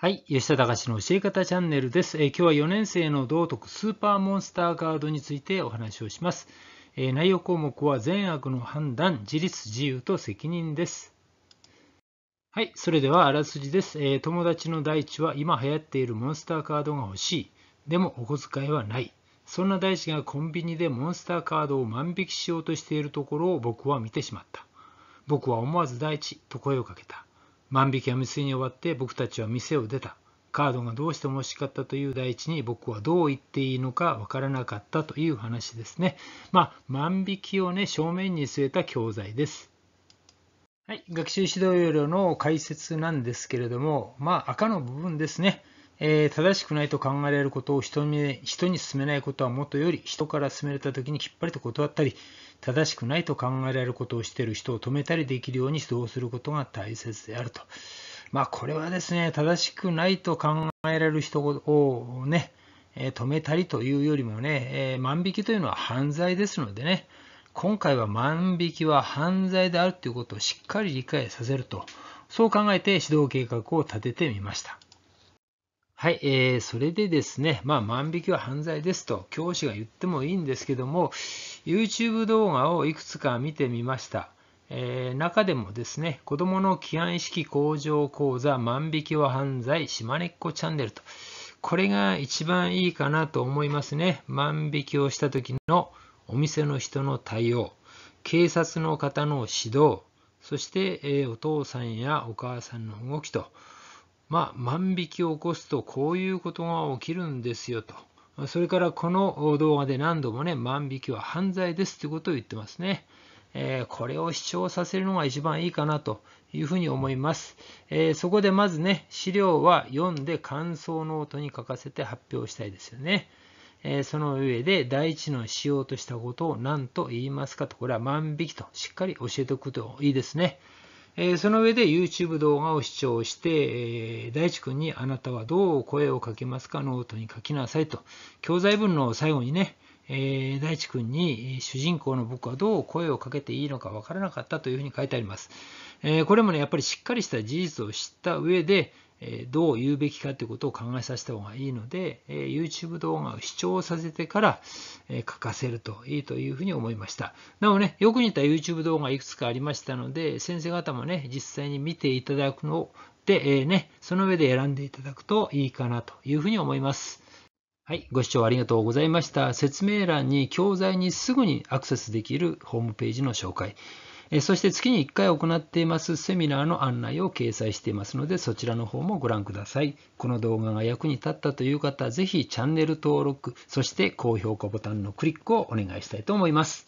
はい。吉田隆の教え方チャンネルです。えー、今日は4年生の道徳スーパーモンスターカードについてお話をします。えー、内容項目は善悪の判断、自立自由と責任です。はい。それではあらすじです。えー、友達の大地は今流行っているモンスターカードが欲しい。でもお小遣いはない。そんな大地がコンビニでモンスターカードを万引きしようとしているところを僕は見てしまった。僕は思わず大地と声をかけた。万引きは未遂に終わって僕たちは店を出た。カードがどうしても惜しかったという第一に僕はどう言っていいのか分からなかったという話ですね。まあ、万引きをね、正面に据えた教材です。はい、学習指導要領の解説なんですけれども、まあ、赤の部分ですね。えー、正しくないと考えられることを人に人に勧めないことはもとより、人から勧められたときにきっぱりと断ったり、正しくないと考えられることをしている人を止めたりできるように指導することが大切であると。まあ、これはですね、正しくないと考えられる人をね、え止めたりというよりもね、えー、万引きというのは犯罪ですのでね、今回は万引きは犯罪であるということをしっかり理解させると、そう考えて指導計画を立ててみました。はい、えー、それでですね、まあ、万引きは犯罪ですと教師が言ってもいいんですけども、YouTube 動画をいくつか見てみました。えー、中でもですね、子供の規範意識向上講座万引きは犯罪島根っこチャンネルと、これが一番いいかなと思いますね。万引きをした時のお店の人の対応、警察の方の指導、そして、えー、お父さんやお母さんの動きと、まあ、万引きを起こすとこういうことが起きるんですよと。それからこの動画で何度もね、万引きは犯罪ですということを言ってますね。えー、これを主張させるのが一番いいかなというふうに思います。えー、そこでまずね、資料は読んで感想ノートに書かせて発表したいですよね。えー、その上で第一のしようとしたことを何と言いますかと、これは万引きとしっかり教えておくといいですね。えその上で YouTube 動画を視聴して、え大地君にあなたはどう声をかけますかノートに書きなさいと。教材文の最後にね、え大地君に主人公の僕はどう声をかけていいのか分からなかったというふうに書いてあります。えこれもね、やっぱりしっかりした事実を知った上で、えどう言うべきかということを考えさせた方がいいので、え YouTube 動画を視聴させてから、え書かせるといいというふうに思いました。なおね、よく似た YouTube 動画いくつかありましたので、先生方もね、実際に見ていただくので、えー、ね、その上で選んでいただくといいかなというふうに思います。はい、ご視聴ありがとうございました。説明欄に教材にすぐにアクセスできるホームページの紹介。そして月に1回行っていますセミナーの案内を掲載していますので、そちらの方もご覧ください。この動画が役に立ったという方、ぜひチャンネル登録、そして高評価ボタンのクリックをお願いしたいと思います。